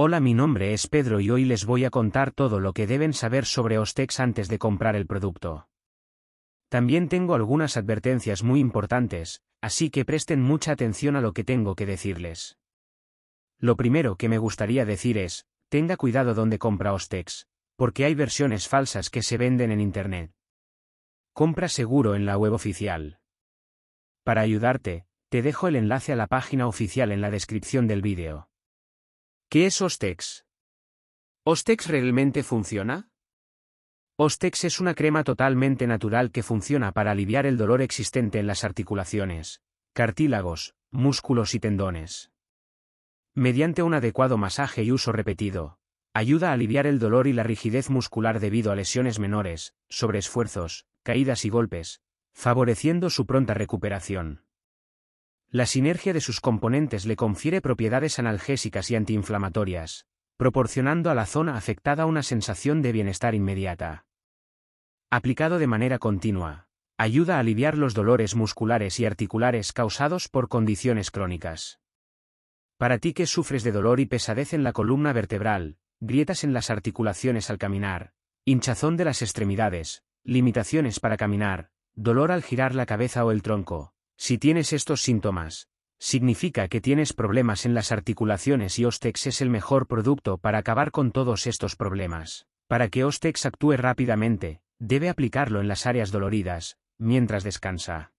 Hola mi nombre es Pedro y hoy les voy a contar todo lo que deben saber sobre Ostex antes de comprar el producto. También tengo algunas advertencias muy importantes, así que presten mucha atención a lo que tengo que decirles. Lo primero que me gustaría decir es, tenga cuidado donde compra Ostex, porque hay versiones falsas que se venden en Internet. Compra seguro en la web oficial. Para ayudarte, te dejo el enlace a la página oficial en la descripción del vídeo. ¿Qué es Ostex? ¿Ostex realmente funciona? Ostex es una crema totalmente natural que funciona para aliviar el dolor existente en las articulaciones, cartílagos, músculos y tendones. Mediante un adecuado masaje y uso repetido, ayuda a aliviar el dolor y la rigidez muscular debido a lesiones menores, sobreesfuerzos, caídas y golpes, favoreciendo su pronta recuperación. La sinergia de sus componentes le confiere propiedades analgésicas y antiinflamatorias, proporcionando a la zona afectada una sensación de bienestar inmediata. Aplicado de manera continua, ayuda a aliviar los dolores musculares y articulares causados por condiciones crónicas. Para ti que sufres de dolor y pesadez en la columna vertebral, grietas en las articulaciones al caminar, hinchazón de las extremidades, limitaciones para caminar, dolor al girar la cabeza o el tronco, si tienes estos síntomas, significa que tienes problemas en las articulaciones y Ostex es el mejor producto para acabar con todos estos problemas. Para que Ostex actúe rápidamente, debe aplicarlo en las áreas doloridas, mientras descansa.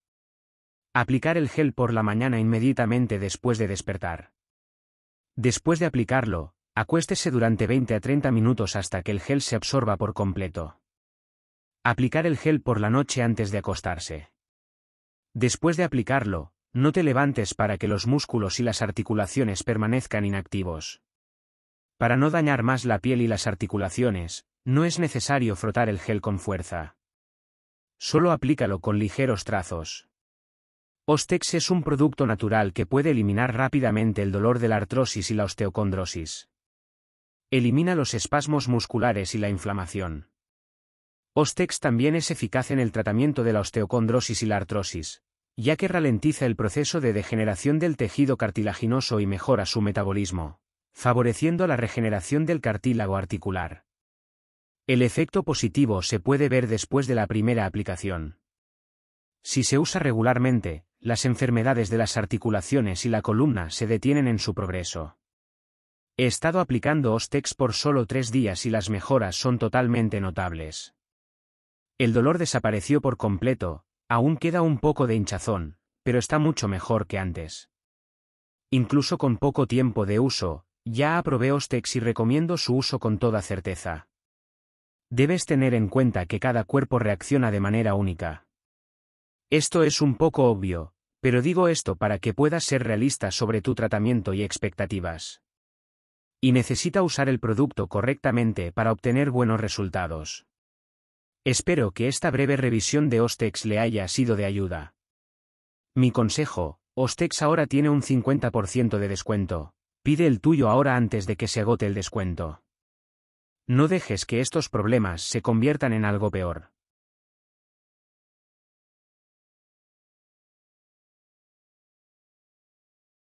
Aplicar el gel por la mañana inmediatamente después de despertar. Después de aplicarlo, acuéstese durante 20 a 30 minutos hasta que el gel se absorba por completo. Aplicar el gel por la noche antes de acostarse. Después de aplicarlo, no te levantes para que los músculos y las articulaciones permanezcan inactivos. Para no dañar más la piel y las articulaciones, no es necesario frotar el gel con fuerza. Solo aplícalo con ligeros trazos. Ostex es un producto natural que puede eliminar rápidamente el dolor de la artrosis y la osteocondrosis. Elimina los espasmos musculares y la inflamación. Ostex también es eficaz en el tratamiento de la osteocondrosis y la artrosis, ya que ralentiza el proceso de degeneración del tejido cartilaginoso y mejora su metabolismo, favoreciendo la regeneración del cartílago articular. El efecto positivo se puede ver después de la primera aplicación. Si se usa regularmente, las enfermedades de las articulaciones y la columna se detienen en su progreso. He estado aplicando Ostex por solo tres días y las mejoras son totalmente notables. El dolor desapareció por completo, Aún queda un poco de hinchazón, pero está mucho mejor que antes. Incluso con poco tiempo de uso, ya aprobé Ostex y recomiendo su uso con toda certeza. Debes tener en cuenta que cada cuerpo reacciona de manera única. Esto es un poco obvio, pero digo esto para que puedas ser realista sobre tu tratamiento y expectativas. Y necesita usar el producto correctamente para obtener buenos resultados. Espero que esta breve revisión de Ostex le haya sido de ayuda. Mi consejo, Ostex ahora tiene un 50% de descuento. Pide el tuyo ahora antes de que se agote el descuento. No dejes que estos problemas se conviertan en algo peor.